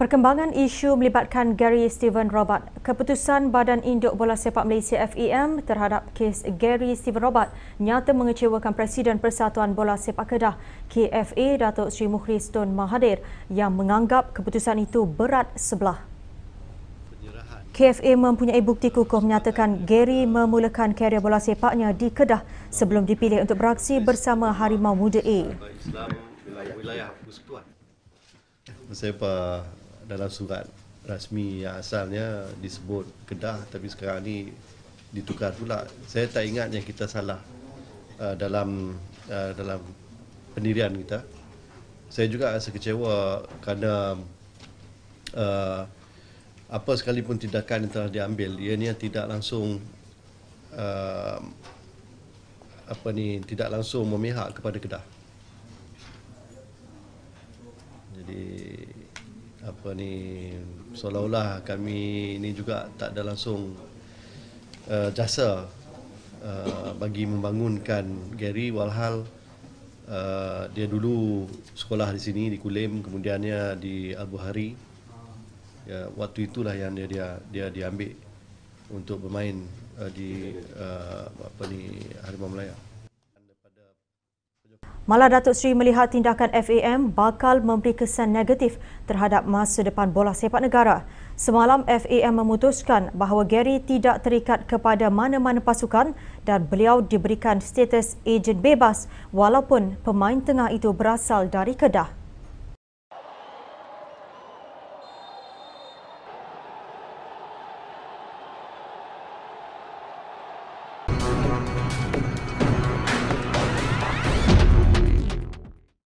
Perkembangan isu melibatkan Gary Steven Robert. Keputusan Badan Induk Bola Sepak Malaysia FEM terhadap kes Gary Steven Robert nyata mengecewakan Presiden Persatuan Bola Sepak Kedah KFA Datuk Sri Mukhlis Tun Mahathir yang menganggap keputusan itu berat sebelah. KFA mempunyai bukti kukuh menyatakan Gary memulakan kerjaya bola sepaknya di Kedah sebelum dipilih untuk beraksi bersama Harimau Muda A. Saya dalam surat rasmi yang asalnya disebut Kedah tapi sekarang ni ditukar pula. Saya tak ingat yang kita salah uh, dalam uh, dalam pendirian kita. Saya juga rasa kecewa kerana uh, apa sekalipun tindakan yang telah diambil ni tidak langsung uh, apa ni tidak langsung memihak kepada Kedah. Jadi apa ni seolah-olah kami ini juga tak ada langsung uh, jasa uh, bagi membangunkan Gary walhal uh, eh, dia dulu sekolah di sini di Kulim kemudiannya di Abu Hari ya waktu itulah yang dia dia dia diambil untuk bermain uh, di uh, apa ni Harimau Melayu Malah Datuk Seri melihat tindakan FAM bakal memberi kesan negatif terhadap masa depan bola sepak negara. Semalam FAM memutuskan bahawa Gary tidak terikat kepada mana-mana pasukan dan beliau diberikan status ejen bebas walaupun pemain tengah itu berasal dari Kedah.